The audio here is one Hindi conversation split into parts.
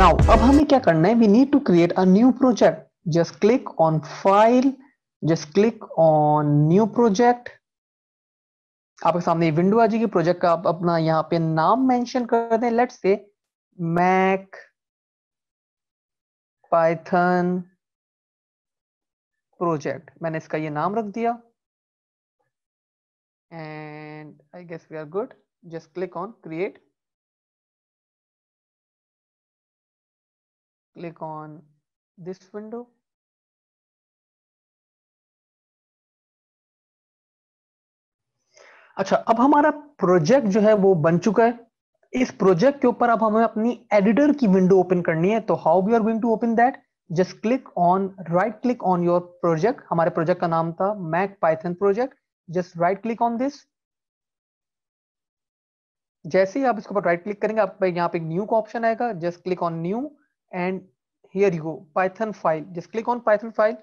नाउ अब हमें क्या करना है we need to create a new project just click on file just click on new project आपके सामने विंडो आ जाएगी प्रोजेक्ट का आप अपना यहाँ पे नाम मेंशन कर दें let's say Mac Python project मैंने इसका ये नाम रख दिया and I guess we are good just click on create click on this window अच्छा अब हमारा प्रोजेक्ट जो है वो बन चुका है इस प्रोजेक्ट के ऊपर अब हमें अपनी एडिटर की विंडो ओपन करनी है तो how we are going to open that just click on right click on your project हमारे प्रोजेक्ट का नाम था Mac Python project just right click on this जैसे ही आप इसके ऊपर राइट क्लिक करेंगे आप यहाँ पे न्यू का ऑप्शन आएगा just click on new and here you go python file just click on python file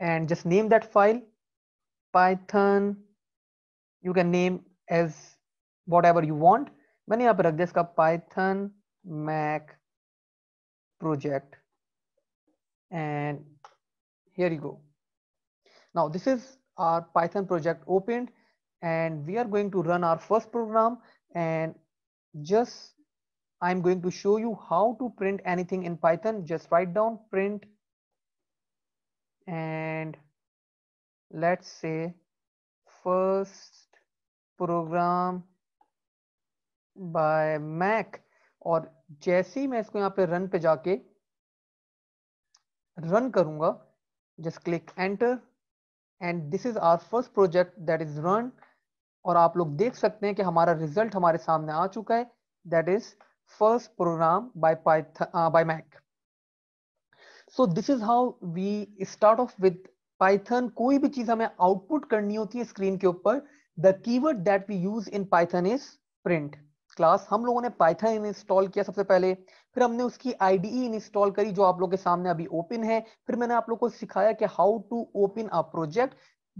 and just name that file python you can name as whatever you want Many यहाँ पर रख python mac project and here you go now this is our python project opened and we are going to run our first program and just I'm going to show you how to print anything in Python. Just write down print and let's say first program by Mac और जैसे ही मैं इसको यहाँ पे रन पे जाके रन करूंगा just click enter and this is our first project that is run और आप लोग देख सकते हैं कि हमारा रिजल्ट हमारे सामने आ चुका है that is first program by Python uh, by Mac. So this is how we start off with Python. koi bhi cheez hame output karni hoti hai screen ke upar The keyword that we use in Python is print. Class हम लोगों ने पाइथन इंस्टॉल किया सबसे पहले फिर हमने उसकी आईडीई इंस्टॉल करी जो आप लोग के सामने अभी ओपन है फिर मैंने आप लोग को सिखाया कि how to open a project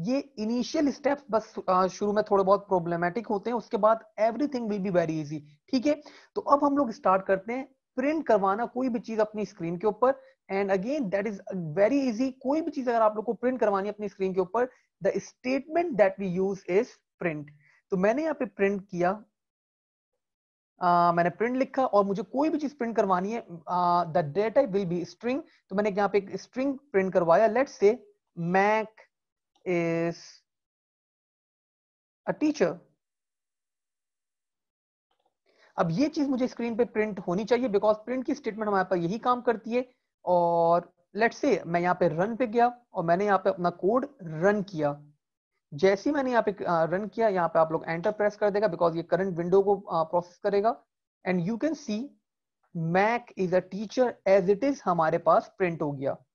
ये इनिशियल स्टेप्स बस शुरू में थोड़े बहुत प्रॉब्लमेटिक होते हैं उसके बाद everything will be very easy ठीक है तो अब हम लोग स्टार्ट करते हैं प्रिंट करवाना कोई भी चीज अपनी स्क्रीन के ऊपर and again that is very easy कोई भी चीज अगर आप लोग को प्रिंट करवानी अपनी स्क्रीन के ऊपर the statement that we use is print तो मैंने यहाँ पे प्रिंट किया Uh, मैंने प्रिंट लिखा और मुझे कोई भी चीज प्रिंट करवानी है the data will be string तो मैंने यहाँ पे एक स्ट्रिंग प्रिंट करवाया let say Mac is a teacher अब ये चीज मुझे स्क्रीन पे प्रिंट होनी चाहिए बिकॉज प्रिंट की स्टेटमेंट हमारे पास यही काम करती है और लेट से मैं यहाँ पे रन पे गया और मैंने यहाँ पे अपना कोड रन किया जैसे ही मैंने यहाँ पे रन किया यहाँ पे आप लोग एंटर प्रेस कर देगा बिकॉज ये करंट विंडो को प्रोसेस करेगा and you can see Mac is a teacher as it is हमारे पास प्रिंट हो गया